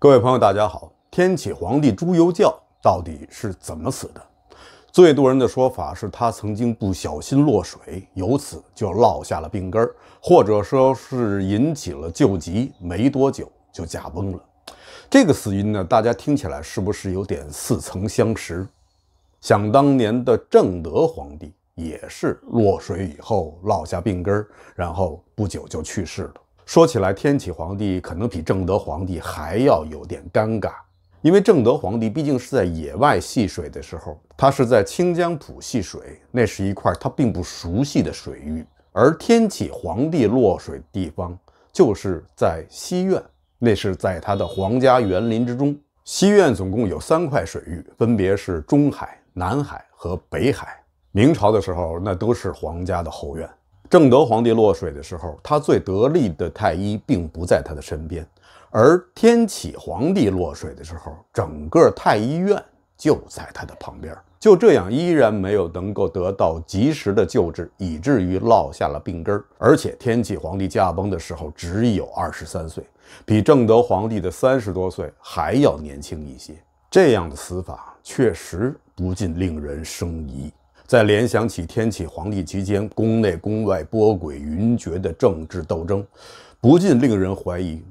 各位朋友，大家好。天启皇帝朱由校到底是怎么死的？最多人的说法是他曾经不小心落水，由此就落下了病根儿，或者说是引起了旧疾，没多久就驾崩了。这个死因呢，大家听起来是不是有点似曾相识？想当年的正德皇帝也是落水以后落下病根儿，然后不久就去世了。说起来，天启皇帝可能比正德皇帝还要有点尴尬，因为正德皇帝毕竟是在野外戏水的时候，他是在清江浦戏水，那是一块他并不熟悉的水域；而天启皇帝落水的地方就是在西苑，那是在他的皇家园林之中。西苑总共有三块水域，分别是中海、南海和北海。明朝的时候，那都是皇家的后院。正德皇帝落水的时候，他最得力的太医并不在他的身边，而天启皇帝落水的时候，整个太医院就在他的旁边，就这样依然没有能够得到及时的救治，以至于落下了病根儿。而且天启皇帝驾崩的时候只有二十三岁，比正德皇帝的三十多岁还要年轻一些，这样的死法确实不禁令人生疑。再联想起天启皇帝期间宫内宫外波诡云谲的政治斗争，不禁令人怀疑，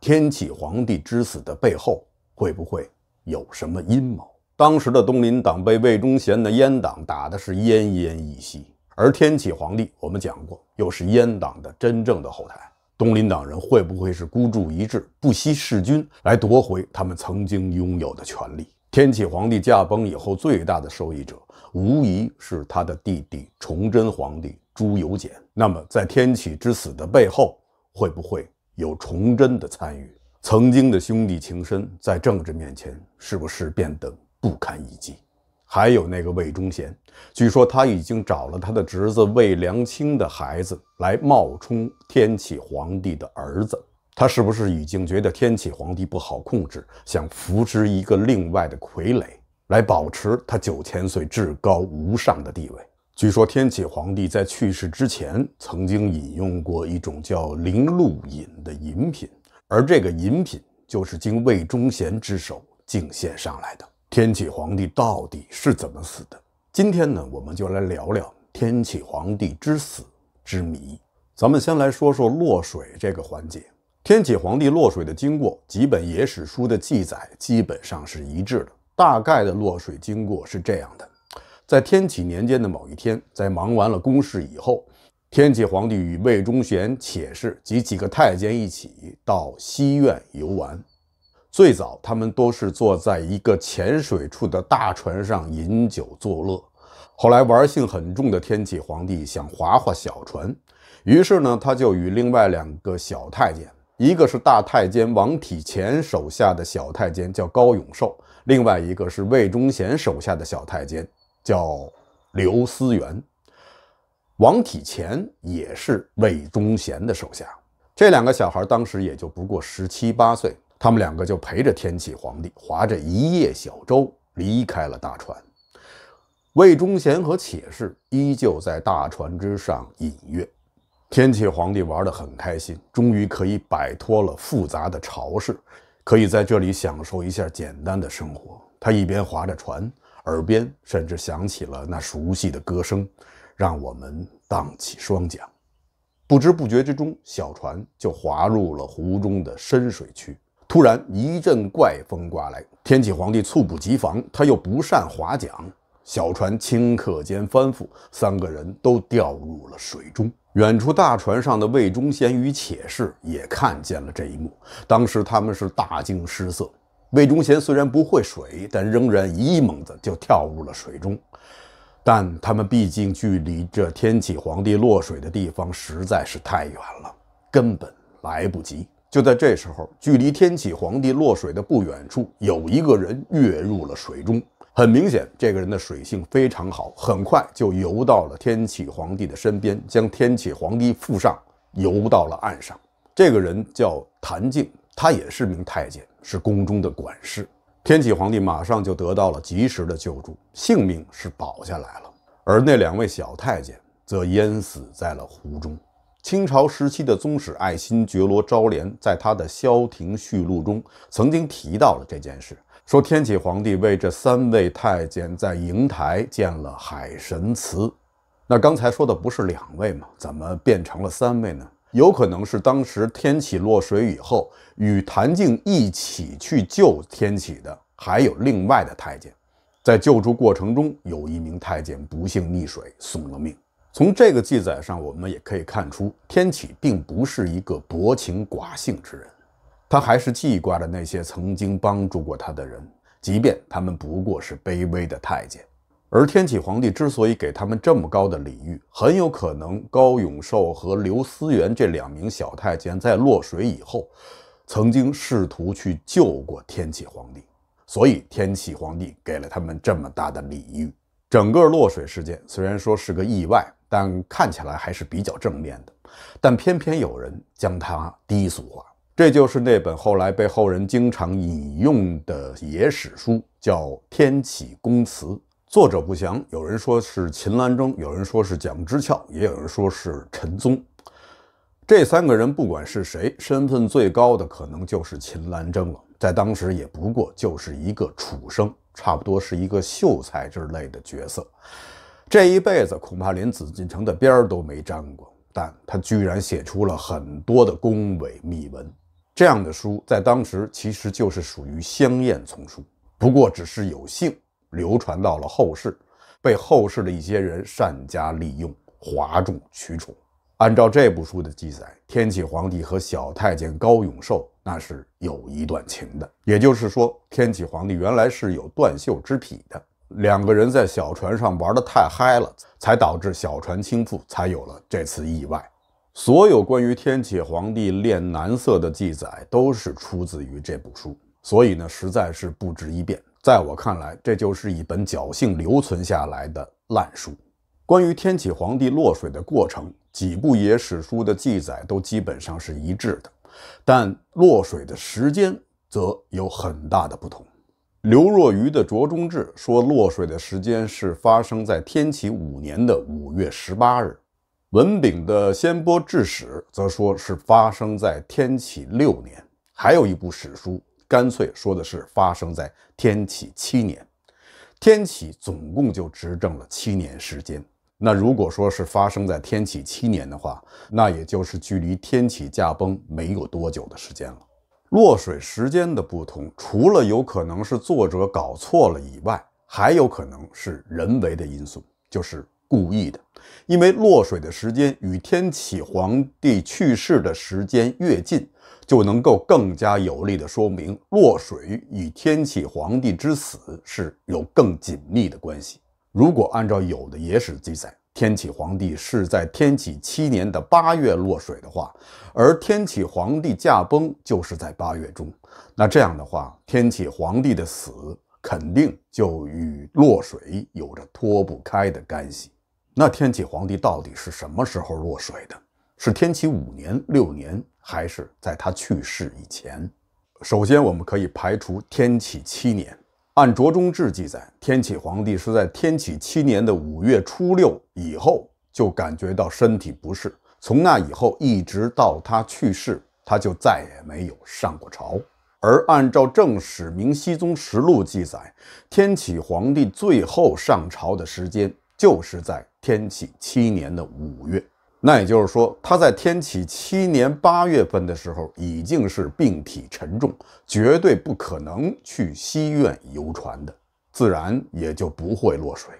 天启皇帝之死的背后会不会有什么阴谋？当时的东林党被魏忠贤的阉党打得是奄奄一息，而天启皇帝我们讲过，又是阉党的真正的后台，东林党人会不会是孤注一掷，不惜弑君来夺回他们曾经拥有的权利？天启皇帝驾崩以后，最大的受益者无疑是他的弟弟崇祯皇帝朱由检。那么，在天启之死的背后，会不会有崇祯的参与？曾经的兄弟情深，在政治面前，是不是变得不堪一击？还有那个魏忠贤，据说他已经找了他的侄子魏良卿的孩子来冒充天启皇帝的儿子。他是不是已经觉得天启皇帝不好控制，想扶植一个另外的傀儡来保持他九千岁至高无上的地位？据说天启皇帝在去世之前曾经饮用过一种叫灵露饮的饮品，而这个饮品就是经魏忠贤之手敬献上来的。天启皇帝到底是怎么死的？今天呢，我们就来聊聊天启皇帝之死之谜。咱们先来说说落水这个环节。天启皇帝落水的经过，几本野史书的记载基本上是一致的。大概的落水经过是这样的：在天启年间的某一天，在忙完了公事以后，天启皇帝与魏忠贤、且氏及几个太监一起到西苑游玩。最早，他们都是坐在一个浅水处的大船上饮酒作乐。后来，玩性很重的天启皇帝想划划小船，于是呢，他就与另外两个小太监。一个是大太监王体乾手下的小太监叫高永寿，另外一个是魏忠贤手下的小太监叫刘思源。王体乾也是魏忠贤的手下。这两个小孩当时也就不过十七八岁，他们两个就陪着天启皇帝划着一叶小舟离开了大船。魏忠贤和且氏依旧在大船之上饮月，天启皇帝玩得很开心，终于可以摆脱了复杂的朝事，可以在这里享受一下简单的生活。他一边划着船，耳边甚至响起了那熟悉的歌声：“让我们荡起双桨。”不知不觉之中，小船就划入了湖中的深水区。突然一阵怪风刮来，天启皇帝猝不及防，他又不善划桨，小船顷刻间翻覆，三个人都掉入了水中。远处大船上的魏忠贤与且氏也看见了这一幕，当时他们是大惊失色。魏忠贤虽然不会水，但仍然一猛子就跳入了水中，但他们毕竟距离这天启皇帝落水的地方实在是太远了，根本来不及。就在这时候，距离天启皇帝落水的不远处，有一个人跃入了水中。很明显，这个人的水性非常好，很快就游到了天启皇帝的身边，将天启皇帝扶上，游到了岸上。这个人叫谭静，他也是名太监，是宫中的管事。天启皇帝马上就得到了及时的救助，性命是保下来了。而那两位小太监则淹死在了湖中。清朝时期的宗室爱新觉罗·昭连在他的《消停序录》中曾经提到了这件事。说天启皇帝为这三位太监在瀛台建了海神祠，那刚才说的不是两位吗？怎么变成了三位呢？有可能是当时天启落水以后，与谭敬一起去救天启的还有另外的太监，在救助过程中有一名太监不幸溺水，送了命。从这个记载上，我们也可以看出，天启并不是一个薄情寡性之人。他还是记挂着那些曾经帮助过他的人，即便他们不过是卑微的太监。而天启皇帝之所以给他们这么高的礼遇，很有可能高永寿和刘思源这两名小太监在落水以后，曾经试图去救过天启皇帝，所以天启皇帝给了他们这么大的礼遇。整个落水事件虽然说是个意外，但看起来还是比较正面的，但偏偏有人将它低俗化。这就是那本后来被后人经常引用的野史书，叫《天启宫词》，作者不详。有人说是秦兰中，有人说是蒋之翘，也有人说是陈宗。这三个人不管是谁，身份最高的可能就是秦兰征了。在当时也不过就是一个楚生，差不多是一个秀才之类的角色。这一辈子恐怕连紫禁城的边儿都没沾过，但他居然写出了很多的宫闱秘闻。这样的书在当时其实就是属于香艳丛书，不过只是有幸流传到了后世，被后世的一些人善加利用，哗众取宠。按照这部书的记载，天启皇帝和小太监高永寿那是有一段情的，也就是说，天启皇帝原来是有断袖之癖的。两个人在小船上玩得太嗨了，才导致小船倾覆，才有了这次意外。所有关于天启皇帝恋男色的记载，都是出自于这部书，所以呢，实在是不值一辩。在我看来，这就是一本侥幸留存下来的烂书。关于天启皇帝落水的过程，几部野史书的记载都基本上是一致的，但落水的时间则有很大的不同。刘若愚的《着中志》说，落水的时间是发生在天启五年的五月十八日。文炳的《仙波志史》则说是发生在天启六年，还有一部史书干脆说的是发生在天启七年。天启总共就执政了七年时间。那如果说是发生在天启七年的话，那也就是距离天启驾崩没有多久的时间了。落水时间的不同，除了有可能是作者搞错了以外，还有可能是人为的因素，就是故意的。因为落水的时间与天启皇帝去世的时间越近，就能够更加有力地说明落水与天启皇帝之死是有更紧密的关系。如果按照有的野史记载，天启皇帝是在天启七年的八月落水的话，而天启皇帝驾崩就是在八月中，那这样的话，天启皇帝的死肯定就与落水有着脱不开的干系。那天启皇帝到底是什么时候落水的？是天启五年、六年，还是在他去世以前？首先，我们可以排除天启七年。按《着中志》记载，天启皇帝是在天启七年的五月初六以后就感觉到身体不适，从那以后一直到他去世，他就再也没有上过朝。而按照正史《明熹宗实录》记载，天启皇帝最后上朝的时间。就是在天启七年的五月，那也就是说，他在天启七年八月份的时候已经是病体沉重，绝对不可能去西苑游船的，自然也就不会落水。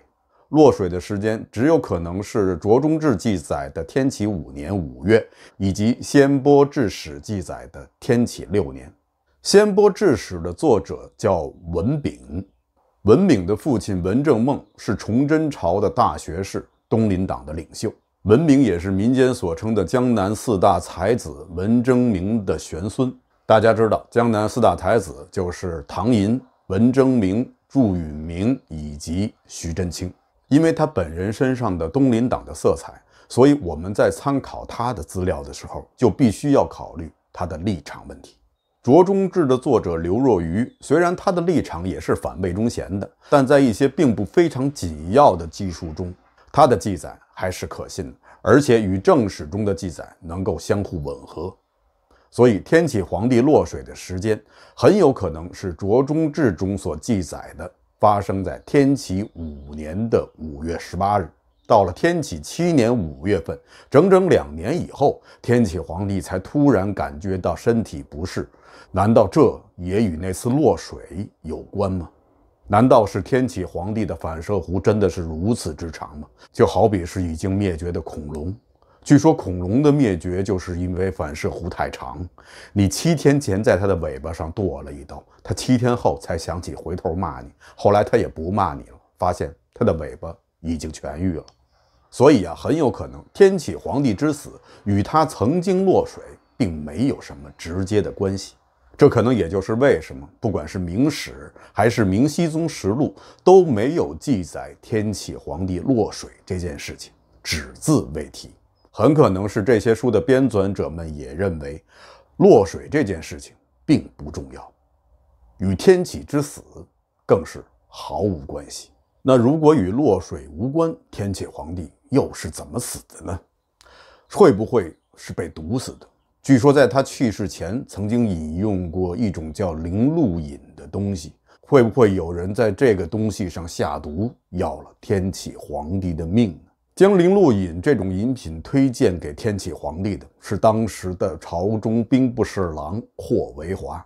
落水的时间只有可能是卓中志记载的天启五年五月，以及仙波志史记载的天启六年。仙波志史的作者叫文炳。文炳的父亲文正孟是崇祯朝的大学士、东林党的领袖，文炳也是民间所称的江南四大才子文征明的玄孙。大家知道，江南四大才子就是唐寅、文征明、祝允明以及徐祯卿。因为他本人身上的东林党的色彩，所以我们在参考他的资料的时候，就必须要考虑他的立场问题。《卓中志》的作者刘若愚，虽然他的立场也是反魏忠贤的，但在一些并不非常紧要的记述中，他的记载还是可信，的，而且与正史中的记载能够相互吻合。所以，天启皇帝落水的时间，很有可能是《卓中志》中所记载的，发生在天启五年的五月十八日。到了天启七年五月份，整整两年以后，天启皇帝才突然感觉到身体不适。难道这也与那次落水有关吗？难道是天启皇帝的反射弧真的是如此之长吗？就好比是已经灭绝的恐龙，据说恐龙的灭绝就是因为反射弧太长。你七天前在它的尾巴上剁了一刀，它七天后才想起回头骂你，后来它也不骂你了，发现它的尾巴已经痊愈了。所以啊，很有可能天启皇帝之死与他曾经落水并没有什么直接的关系。这可能也就是为什么不管是《明史》还是《明熹宗实录》都没有记载天启皇帝落水这件事情，只字未提。很可能是这些书的编纂者们也认为，落水这件事情并不重要，与天启之死更是毫无关系。那如果与落水无关，天启皇帝。又是怎么死的呢？会不会是被毒死的？据说在他去世前，曾经饮用过一种叫“灵露饮”的东西。会不会有人在这个东西上下毒，要了天启皇帝的命呢？将“灵露饮”这种饮品推荐给天启皇帝的是当时的朝中兵部侍郎霍维华。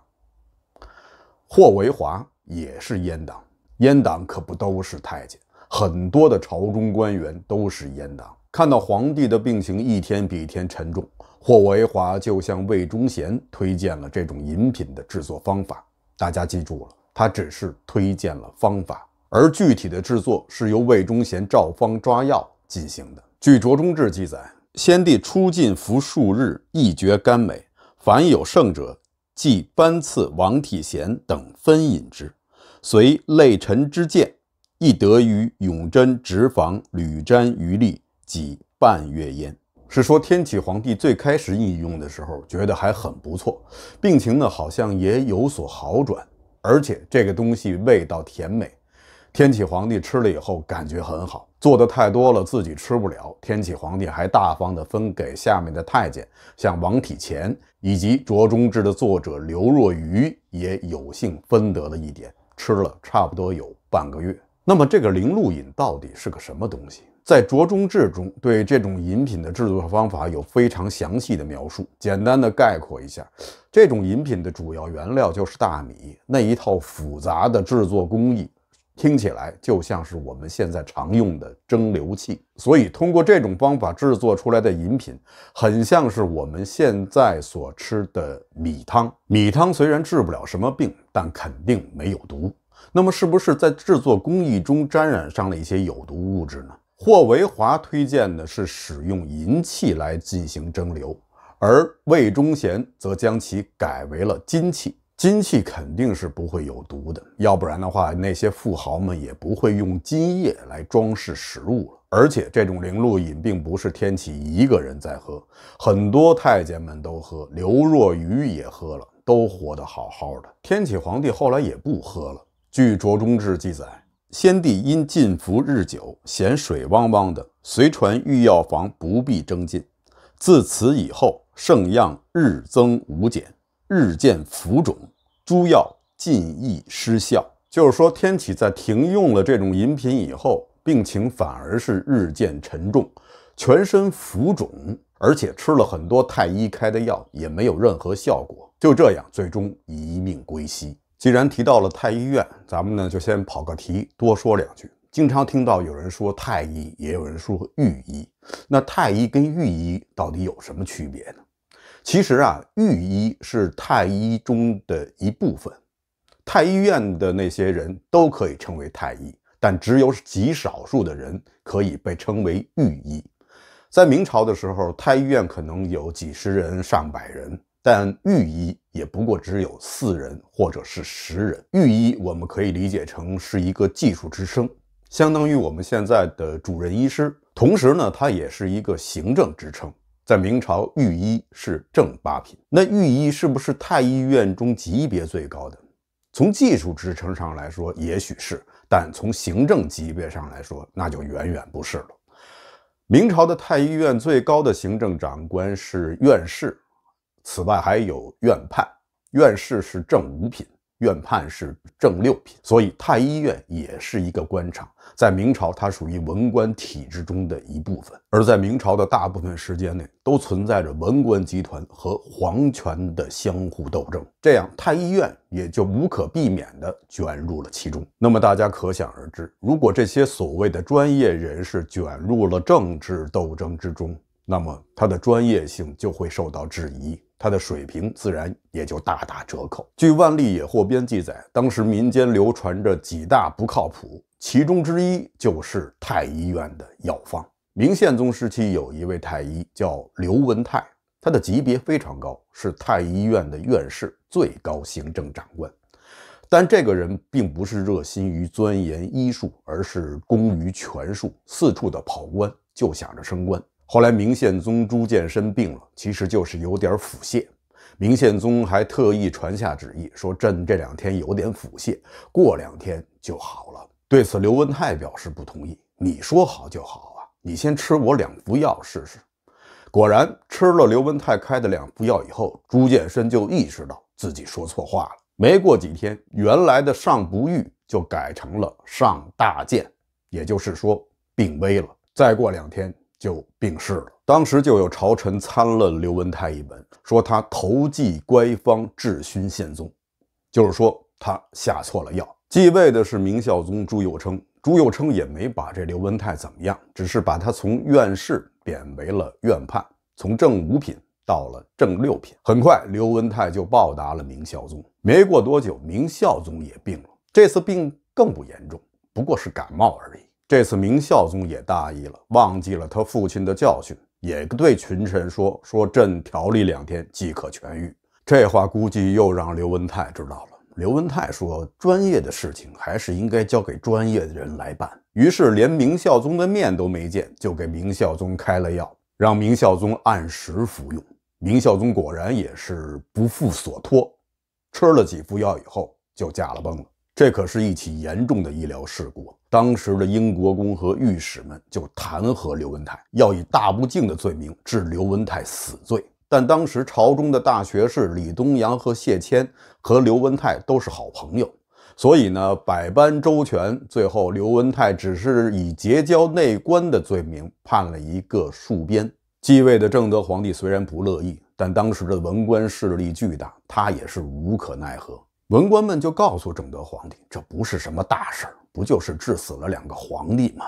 霍维华也是阉党，阉党可不都是太监。很多的朝中官员都是阉党，看到皇帝的病情一天比一天沉重，霍维华就向魏忠贤推荐了这种饮品的制作方法。大家记住了，他只是推荐了方法，而具体的制作是由魏忠贤照方抓药进行的。据卓中志记载，先帝初进服数日，一觉甘美，凡有剩者，即颁赐王体贤等分饮之，随泪臣之见，亦得于永贞直房屡沾余力，几半月焉。是说天启皇帝最开始饮用的时候，觉得还很不错，病情呢好像也有所好转，而且这个东西味道甜美，天启皇帝吃了以后感觉很好。做的太多了，自己吃不了，天启皇帝还大方的分给下面的太监，像王体乾以及《卓中志》的作者刘若愚也有幸分得了一点，吃了差不多有半个月。那么这个零露饮到底是个什么东西？在《着中志》中，对这种饮品的制作方法有非常详细的描述。简单的概括一下，这种饮品的主要原料就是大米。那一套复杂的制作工艺，听起来就像是我们现在常用的蒸馏器。所以，通过这种方法制作出来的饮品，很像是我们现在所吃的米汤。米汤虽然治不了什么病，但肯定没有毒。那么是不是在制作工艺中沾染上了一些有毒物质呢？霍维华推荐的是使用银器来进行蒸馏，而魏忠贤则将其改为了金器。金器肯定是不会有毒的，要不然的话，那些富豪们也不会用金液来装饰食物。而且这种灵露饮并不是天启一个人在喝，很多太监们都喝，刘若愚也喝了，都活得好好的。天启皇帝后来也不喝了。据《卓中志》记载，先帝因进服日久，显水汪汪的，遂传御药房不必征进。自此以后，圣样日增无减，日渐浮肿，诸药尽亦失效。就是说，天启在停用了这种饮品以后，病情反而是日渐沉重，全身浮肿，而且吃了很多太医开的药也没有任何效果。就这样，最终一命归西。既然提到了太医院，咱们呢就先跑个题，多说两句。经常听到有人说太医，也有人说御医，那太医跟御医到底有什么区别呢？其实啊，御医是太医中的一部分，太医院的那些人都可以称为太医，但只有极少数的人可以被称为御医。在明朝的时候，太医院可能有几十人、上百人。但御医也不过只有四人或者是十人。御医我们可以理解成是一个技术职称，相当于我们现在的主任医师。同时呢，它也是一个行政职称。在明朝，御医是正八品。那御医是不是太医院中级别最高的？从技术职称上来说，也许是；但从行政级别上来说，那就远远不是了。明朝的太医院最高的行政长官是院士。此外还有院判，院士是正五品，院判是正六品，所以太医院也是一个官场，在明朝它属于文官体制中的一部分。而在明朝的大部分时间内，都存在着文官集团和皇权的相互斗争，这样太医院也就无可避免地卷入了其中。那么大家可想而知，如果这些所谓的专业人士卷入了政治斗争之中，那么他的专业性就会受到质疑。他的水平自然也就大打折扣。据《万历野获编》记载，当时民间流传着几大不靠谱，其中之一就是太医院的药方。明宪宗时期，有一位太医叫刘文泰，他的级别非常高，是太医院的院士，最高行政长官。但这个人并不是热心于钻研医术，而是工于权术，四处的跑官，就想着升官。后来，明宪宗朱见深病了，其实就是有点腹泻。明宪宗还特意传下旨意，说：“朕这两天有点腹泻，过两天就好了。”对此，刘文泰表示不同意：“你说好就好啊，你先吃我两服药试试。”果然，吃了刘文泰开的两服药以后，朱见深就意识到自己说错话了。没过几天，原来的“上不愈”就改成了“上大渐”，也就是说病危了。再过两天。就病逝了。当时就有朝臣参了刘文泰一本，说他投寄乖方治勋宪宗，就是说他下错了药。继位的是明孝宗朱佑樘，朱佑樘也没把这刘文泰怎么样，只是把他从院士贬为了院判，从正五品到了正六品。很快，刘文泰就报答了明孝宗。没过多久，明孝宗也病了，这次病更不严重，不过是感冒而已。这次明孝宗也大意了，忘记了他父亲的教训，也对群臣说：“说朕调理两天即可痊愈。”这话估计又让刘文泰知道了。刘文泰说：“专业的事情还是应该交给专业的人来办。”于是连明孝宗的面都没见，就给明孝宗开了药，让明孝宗按时服用。明孝宗果然也是不负所托，吃了几副药以后就驾了崩了。这可是一起严重的医疗事故。当时的英国公和御史们就弹劾刘文泰，要以大不敬的罪名治刘文泰死罪。但当时朝中的大学士李东阳和谢谦和刘文泰都是好朋友，所以呢，百般周全，最后刘文泰只是以结交内官的罪名判了一个戍边。继位的正德皇帝虽然不乐意，但当时的文官势力巨大，他也是无可奈何。文官们就告诉正德皇帝：“这不是什么大事儿，不就是治死了两个皇帝吗？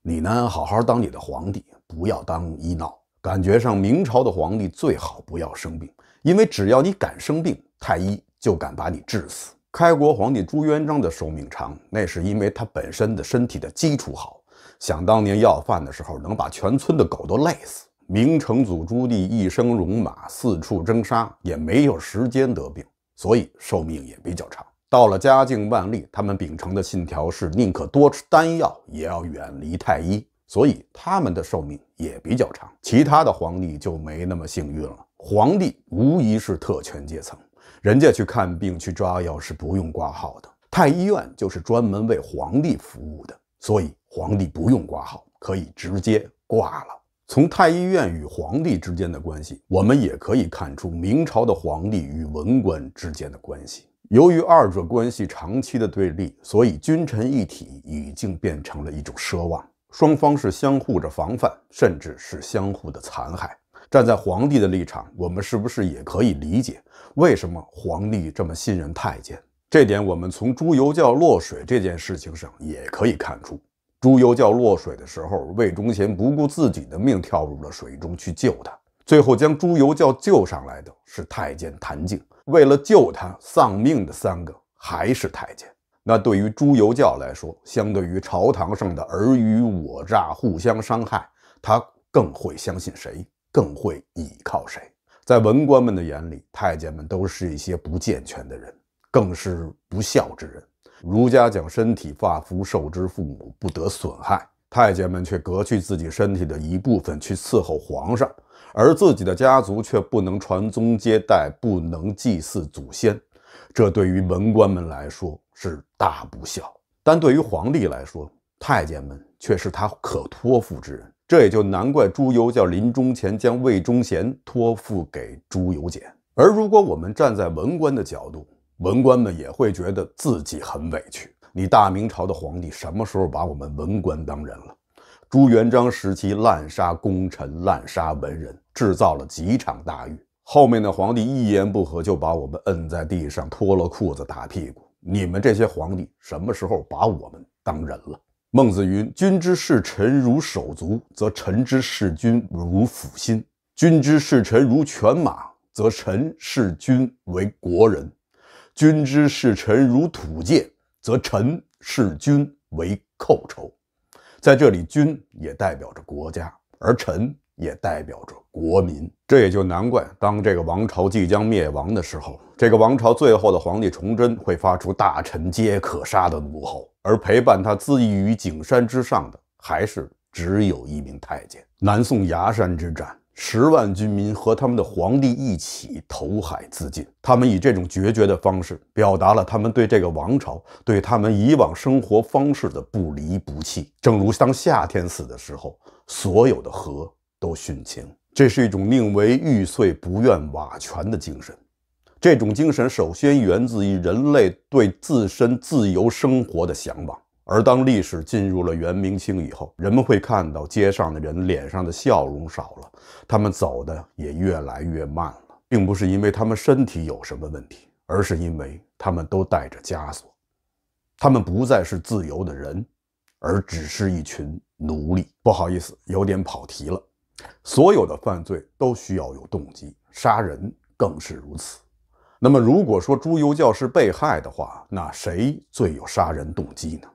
你呢，好好当你的皇帝，不要当医闹。感觉上，明朝的皇帝最好不要生病，因为只要你敢生病，太医就敢把你治死。开国皇帝朱元璋的寿命长，那是因为他本身的身体的基础好。想当年要饭的时候，能把全村的狗都累死。明成祖朱棣一生戎马，四处征杀，也没有时间得病。”所以寿命也比较长。到了嘉靖、万历，他们秉承的信条是宁可多吃丹药，也要远离太医，所以他们的寿命也比较长。其他的皇帝就没那么幸运了。皇帝无疑是特权阶层，人家去看病、去抓药是不用挂号的。太医院就是专门为皇帝服务的，所以皇帝不用挂号，可以直接挂了。从太医院与皇帝之间的关系，我们也可以看出明朝的皇帝与文官之间的关系。由于二者关系长期的对立，所以君臣一体已经变成了一种奢望。双方是相互着防范，甚至是相互的残害。站在皇帝的立场，我们是不是也可以理解为什么皇帝这么信任太监？这点我们从朱由校落水这件事情上也可以看出。朱由校落水的时候，魏忠贤不顾自己的命跳入了水中去救他。最后将朱由校救上来的是太监谭静。为了救他丧命的三个还是太监。那对于朱由校来说，相对于朝堂上的尔虞我诈、互相伤害，他更会相信谁，更会依靠谁？在文官们的眼里，太监们都是一些不健全的人，更是不孝之人。儒家讲身体发肤受之父母，不得损害。太监们却割去自己身体的一部分去伺候皇上，而自己的家族却不能传宗接代，不能祭祀祖先。这对于文官们来说是大不孝，但对于皇帝来说，太监们却是他可托付之人。这也就难怪朱由校临终前将魏忠贤托付给朱由检。而如果我们站在文官的角度，文官们也会觉得自己很委屈。你大明朝的皇帝什么时候把我们文官当人了？朱元璋时期滥杀功臣、滥杀文人，制造了几场大狱。后面的皇帝一言不合就把我们摁在地上脱了裤子打屁股。你们这些皇帝什么时候把我们当人了？孟子云：“君之视臣如手足，则臣之视君如腹心；君之视臣如犬马，则臣视君为国人。”君之视臣如土芥，则臣视君为寇仇。在这里，君也代表着国家，而臣也代表着国民。这也就难怪，当这个王朝即将灭亡的时候，这个王朝最后的皇帝崇祯会发出“大臣皆可杀”的怒吼，而陪伴他自缢于景山之上的，还是只有一名太监。南宋崖山之战。十万军民和他们的皇帝一起投海自尽，他们以这种决绝的方式表达了他们对这个王朝、对他们以往生活方式的不离不弃。正如当夏天死的时候，所有的河都殉情，这是一种宁为玉碎不愿瓦全的精神。这种精神首先源自于人类对自身自由生活的向往。而当历史进入了元明清以后，人们会看到街上的人脸上的笑容少了，他们走的也越来越慢了，并不是因为他们身体有什么问题，而是因为他们都带着枷锁，他们不再是自由的人，而只是一群奴隶。不好意思，有点跑题了。所有的犯罪都需要有动机，杀人更是如此。那么，如果说朱由教是被害的话，那谁最有杀人动机呢？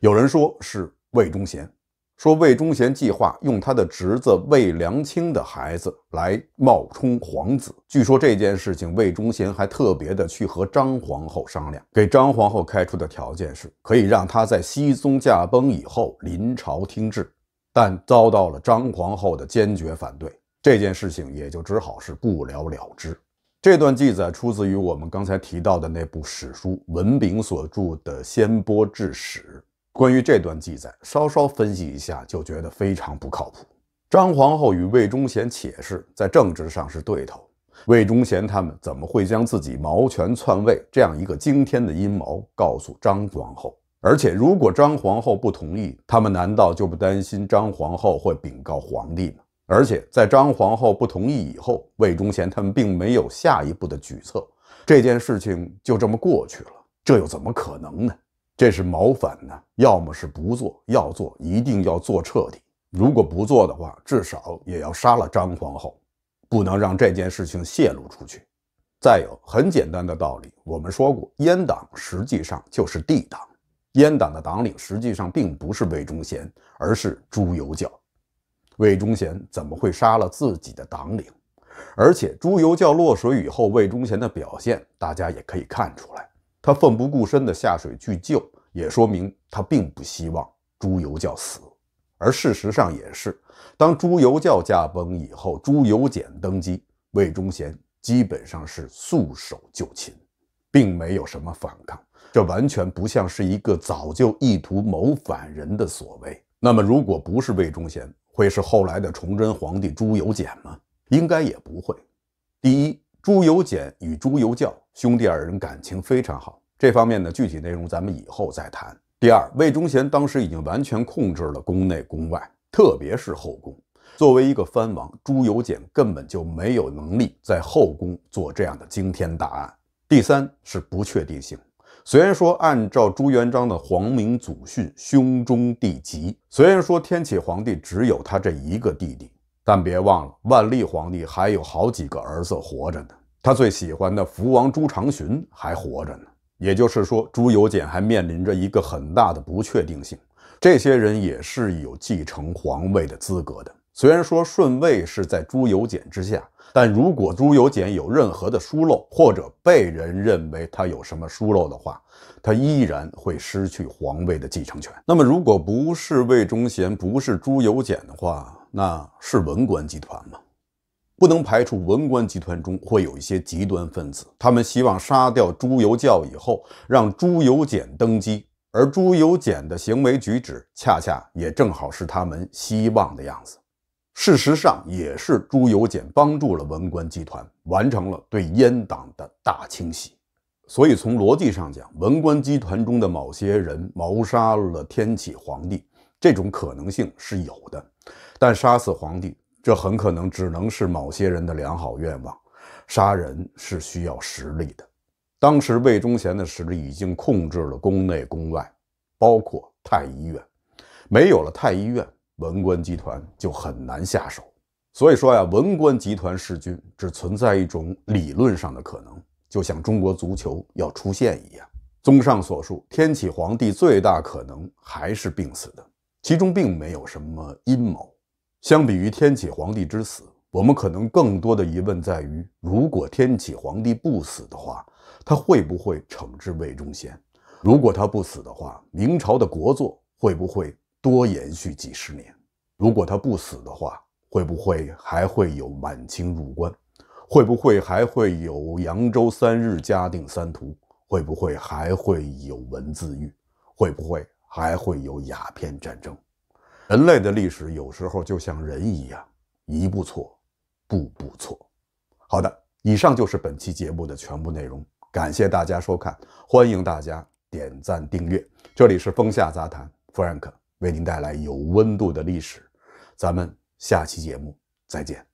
有人说是魏忠贤，说魏忠贤计划用他的侄子魏良卿的孩子来冒充皇子。据说这件事情，魏忠贤还特别的去和张皇后商量，给张皇后开出的条件是，可以让他在熹宗驾崩以后临朝听政，但遭到了张皇后的坚决反对，这件事情也就只好是不了了之。这段记载出自于我们刚才提到的那部史书——文炳所著的《仙波志史》。关于这段记载，稍稍分析一下就觉得非常不靠谱。张皇后与魏忠贤且是在政治上是对头。魏忠贤他们怎么会将自己谋权篡位这样一个惊天的阴谋告诉张皇后？而且，如果张皇后不同意，他们难道就不担心张皇后会禀告皇帝吗？而且，在张皇后不同意以后，魏忠贤他们并没有下一步的举措，这件事情就这么过去了，这又怎么可能呢？这是谋反呢？要么是不做，要做一定要做彻底。如果不做的话，至少也要杀了张皇后，不能让这件事情泄露出去。再有很简单的道理，我们说过，阉党实际上就是帝党，阉党的党领实际上并不是魏忠贤，而是朱由校。魏忠贤怎么会杀了自己的党领？而且朱由校落水以后，魏忠贤的表现大家也可以看出来，他奋不顾身的下水去救。也说明他并不希望朱由校死，而事实上也是。当朱由校驾崩以后，朱由检登基，魏忠贤基本上是束手就擒，并没有什么反抗，这完全不像是一个早就意图谋反人的所为。那么，如果不是魏忠贤，会是后来的崇祯皇帝朱由检吗？应该也不会。第一，朱由检与朱由校兄弟二人感情非常好。这方面的具体内容咱们以后再谈。第二，魏忠贤当时已经完全控制了宫内宫外，特别是后宫。作为一个藩王，朱由检根本就没有能力在后宫做这样的惊天大案。第三是不确定性。虽然说按照朱元璋的皇明祖训，兄终弟及，虽然说天启皇帝只有他这一个弟弟，但别忘了，万历皇帝还有好几个儿子活着呢。他最喜欢的福王朱常洵还活着呢。也就是说，朱由检还面临着一个很大的不确定性。这些人也是有继承皇位的资格的。虽然说顺位是在朱由检之下，但如果朱由检有任何的疏漏，或者被人认为他有什么疏漏的话，他依然会失去皇位的继承权。那么，如果不是魏忠贤，不是朱由检的话，那是文官集团吗？不能排除文官集团中会有一些极端分子，他们希望杀掉朱由校以后，让朱由检登基，而朱由检的行为举止恰恰也正好是他们希望的样子。事实上，也是朱由检帮助了文官集团，完成了对阉党的大清洗。所以，从逻辑上讲，文官集团中的某些人谋杀了天启皇帝，这种可能性是有的。但杀死皇帝。这很可能只能是某些人的良好愿望。杀人是需要实力的。当时魏忠贤的实力已经控制了宫内宫外，包括太医院。没有了太医院，文官集团就很难下手。所以说呀，文官集团弑君只存在一种理论上的可能，就像中国足球要出现一样。综上所述，天启皇帝最大可能还是病死的，其中并没有什么阴谋。相比于天启皇帝之死，我们可能更多的疑问在于：如果天启皇帝不死的话，他会不会惩治魏忠贤？如果他不死的话，明朝的国祚会不会多延续几十年？如果他不死的话，会不会还会有满清入关？会不会还会有扬州三日、嘉定三屠？会不会还会有文字狱？会不会还会有鸦片战争？人类的历史有时候就像人一样，一步错，步步错。好的，以上就是本期节目的全部内容，感谢大家收看，欢迎大家点赞订阅。这里是风下杂谈，Frank 为您带来有温度的历史，咱们下期节目再见。